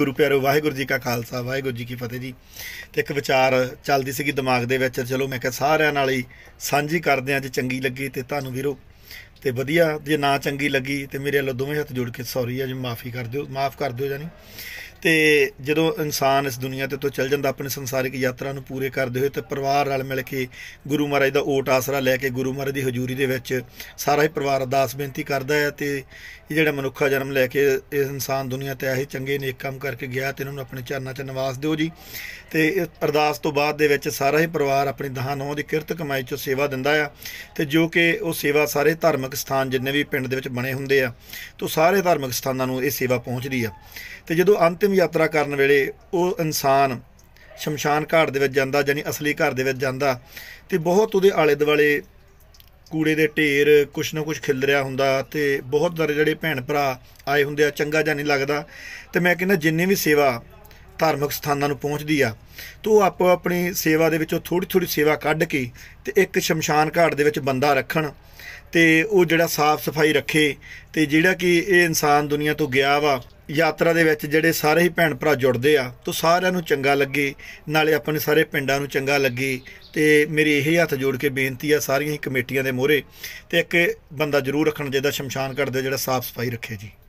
ਗੁਰੂ ਪਿਆਰੋ ਵਾਹਿਗੁਰੂ ਜੀ ਕਾ ਖਾਲਸਾ ਵਾਹਿਗੁਰੂ ਜੀ ਕੀ ਫਤਿਹ ਜੀ ਤੇ ਇੱਕ ਵਿਚਾਰ ਚੱਲਦੀ ਸੀਗੀ ਦਿਮਾਗ ਦੇ ਵਿੱਚ ਚਲੋ ਮੈਂ ਕਿਹਾ ਸਾਰਿਆਂ ਨਾਲ ਹੀ ਸਾਂਝੀ ਕਰਦੇ ਆਂ ਜੇ ਚੰਗੀ ਲੱਗੀ ਤੇ ਤੁਹਾਨੂੰ ਵੀਰੋ ਤੇ ਵਧੀਆ ਜੇ ਨਾ ਚੰਗੀ ਲੱਗੀ ਤੇ ਮੇਰੇ ਵੱਲੋਂ ਦੋਵੇਂ ਹੱਥ ਜੋੜ ਕੇ ਸੌਰੀ ਆ ਜੀ ਮਾਫੀ ਕਰ ਦਿਓ ਮਾਫ ਕਰ ਦਿਓ ਜਾਨੀ ਤੇ ਜਦੋਂ ਇਨਸਾਨ ਇਸ ਦੁਨੀਆ ਤੇ ਤੋਂ ਚੱਲ ਜਾਂਦਾ ਆਪਣੀ ਸੰਸਾਰਿਕ ਯਾਤਰਾ ਨੂੰ ਪੂਰੇ ਕਰਦੇ ਹੋਏ ਤੇ ਪਰਿਵਾਰ ਨਾਲ ਮਿਲ ਕੇ ਗੁਰੂ ਮਹਾਰਾਜ ਦਾ ਓਟ ਆਸਰਾ ਲੈ ਕੇ ਗੁਰੂ ਮਹਾਰਾਜ ਦੀ ਹਜ਼ੂਰੀ ਦੇ ਵਿੱਚ ਸਾਰਾ ਹੀ ਪਰਿਵਾਰ ਅਰਦਾਸ ਬੇਨਤੀ ਕਰਦਾ ਹੈ ਤੇ ਇਹ ਜਿਹੜਾ ਮਨੁੱਖਾ ਜਨਮ ਲੈ ਕੇ ਇਸ ਇਨਸਾਨ ਦੁਨੀਆ ਤੇ ਆਹੀ ਚੰਗੇ ਨੇਕ ਕੰਮ ਕਰਕੇ ਗਿਆ ਤੇ ਇਹਨਾਂ ਨੂੰ ਆਪਣੇ ਚਰਨਾਂ 'ਚ ਨਿਵਾਸ ਦਿਓ ਜੀ ਤੇ ਇਸ ਅਰਦਾਸ ਤੋਂ ਬਾਅਦ ਦੇ ਵਿੱਚ ਸਾਰਾ ਹੀ ਪਰਿਵਾਰ ਆਪਣੀ ਦਹਾਂ ਨੌ ਦੀ ਕਿਰਤ ਕਮਾਈ 'ਚੋਂ ਸੇਵਾ ਦਿੰਦਾ ਆ ਤੇ ਜੋ ਕਿ ਉਹ ਸੇਵਾ ਸਾਰੇ ਧਾਰਮਿਕ ਸਥਾਨ ਜਿੰਨੇ ਵੀ ਪਿੰਡ ਦੇ ਵਿੱਚ ਬਣੇ ਹੁੰਦੇ ਆ ਤੋਂ ਸਾਰੇ ਧਾਰਮਿਕ ਸਥਾਨਾਂ ਨੂੰ ਇਹ ਸੇਵਾ ਪਹੁੰਚਦੀ ਆ ਤੇ ਜਦੋਂ ਅੰਤਿਮ ਯਾਤਰਾ ਕਰਨ ਵੇਲੇ ਉਹ ਇਨਸਾਨ ਸ਼ਮਸ਼ਾਨ ਘਾਟ ਦੇ ਵਿੱਚ ਜਾਂਦਾ ਜਾਨੀ ਅਸਲੀ ਘਰ ਦੇ ਵਿੱਚ ਜਾਂਦਾ ਤੇ ਬਹੁਤ ਉਹਦੇ ਆਲੇ ਦੁਆਲੇ ਕੂੜੇ ਦੇ ਢੇਰ ਕੁਛ ਨਾ ਕੁਛ ਖਿਲ ਰਿਹਾ ਹੁੰਦਾ ਤੇ ਬਹੁਤ ਸਾਰੇ ਜਿਹੜੇ ਭੈਣ ਭਰਾ ਆਏ ਹੁੰਦੇ ਆ ਚੰਗਾ ਜਾਂ ਨਹੀਂ ਲੱਗਦਾ ਤੇ ਮੈਂ ਕਹਿੰਦਾ ਜਿੰਨੇ ਵੀ ਸੇਵਾ ਧਾਰਮਿਕ ਸਥਾਨਾਂ ਨੂੰ ਪਹੁੰਚਦੀ ਆ ਤੋ ਆਪੋ ਆਪਣੀ ਸੇਵਾ ਦੇ ਵਿੱਚੋਂ ਥੋੜੀ ਥੋੜੀ ਸੇਵਾ ਕੱਢ ਕੇ ਤੇ ਇੱਕ ਸ਼ਮਸ਼ਾਨ ਘਾਟ ਦੇ ਵਿੱਚ ਬੰਦਾ ਰੱਖਣ ਤੇ ਉਹ ਜਿਹੜਾ ਸਾਫ਼ ਸਫਾਈ ਰੱਖੇ ਤੇ ਜਿਹੜਾ ਕਿ ਇਹ ਇਨਸਾਨ ਦੁਨੀਆ ਤੋਂ ਗਿਆ ਵਾ ਯਾਤਰਾ ਦੇ ਵਿੱਚ ਜਿਹੜੇ ਸਾਰੇ ਹੀ ਭੈਣ ਭਰਾ ਜੁੜਦੇ ਆ ਤੋਂ ਸਾਰਿਆਂ ਨੂੰ ਚੰਗਾ ਲੱਗੇ ਨਾਲੇ ਆਪਣੇ ਸਾਰੇ ਪਿੰਡਾਂ ਨੂੰ ਚੰਗਾ ਲੱਗੇ ਤੇ ਮੇਰੀ ਇਹ ਹੱਥ ਜੋੜ ਕੇ ਬੇਨਤੀ ਆ ਸਾਰੀਆਂ ਹੀ ਕਮੇਟੀਆਂ ਦੇ ਮੋਹਰੇ ਤੇ ਇੱਕ ਬੰਦਾ ਜ਼ਰੂਰ ਰੱਖਣ ਜਿਹਦਾ ਸ਼ਮਸ਼ਾਨ ਘਾਟ ਦੇ ਜਿਹੜਾ ਸਾਫ਼ ਸਫਾਈ ਰੱਖੇ ਜੀ